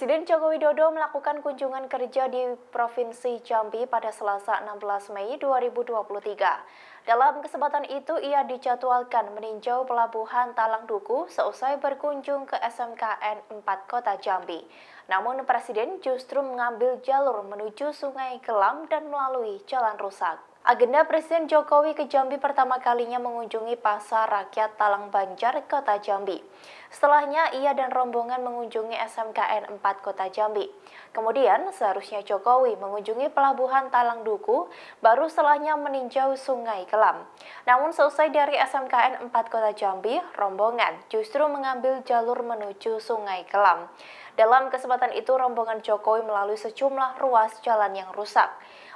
Presiden Joko Widodo melakukan kunjungan kerja di Provinsi Jambi pada Selasa 16 Mei 2023. Dalam kesempatan itu, ia dijadwalkan meninjau pelabuhan Talang Duku seusai berkunjung ke SMKN 4 Kota Jambi. Namun, Presiden justru mengambil jalur menuju Sungai Kelam dan melalui jalan rusak. Agenda Presiden Jokowi ke Jambi pertama kalinya mengunjungi Pasar Rakyat Talang Banjar, Kota Jambi. Setelahnya, ia dan rombongan mengunjungi SMKN 4 Kota Jambi. Kemudian, seharusnya Jokowi mengunjungi Pelabuhan Talang Duku, baru setelahnya meninjau Sungai Kelam. Namun, selesai dari SMKN 4 Kota Jambi, rombongan justru mengambil jalur menuju Sungai Kelam. Dalam kesempatan itu, rombongan Jokowi melalui sejumlah ruas jalan yang rusak.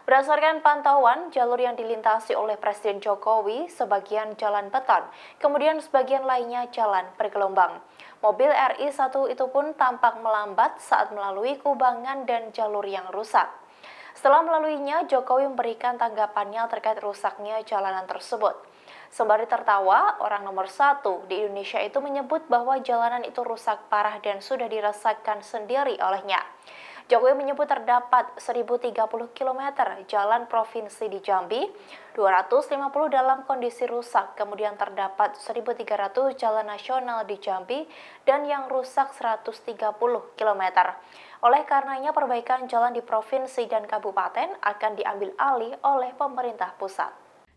Berdasarkan pantauan, jalur yang dilintasi oleh Presiden Jokowi sebagian jalan beton, kemudian sebagian lainnya jalan bergelombang. Mobil RI1 itu pun tampak melambat saat melalui kubangan dan jalur yang rusak. Setelah melaluinya, Jokowi memberikan tanggapannya terkait rusaknya jalanan tersebut. Sembari tertawa, orang nomor satu di Indonesia itu menyebut bahwa jalanan itu rusak parah dan sudah dirasakan sendiri olehnya. Jokowi menyebut terdapat 1.030 km jalan provinsi di Jambi, 250 dalam kondisi rusak, kemudian terdapat 1.300 jalan nasional di Jambi, dan yang rusak 130 km. Oleh karenanya perbaikan jalan di provinsi dan kabupaten akan diambil alih oleh pemerintah pusat.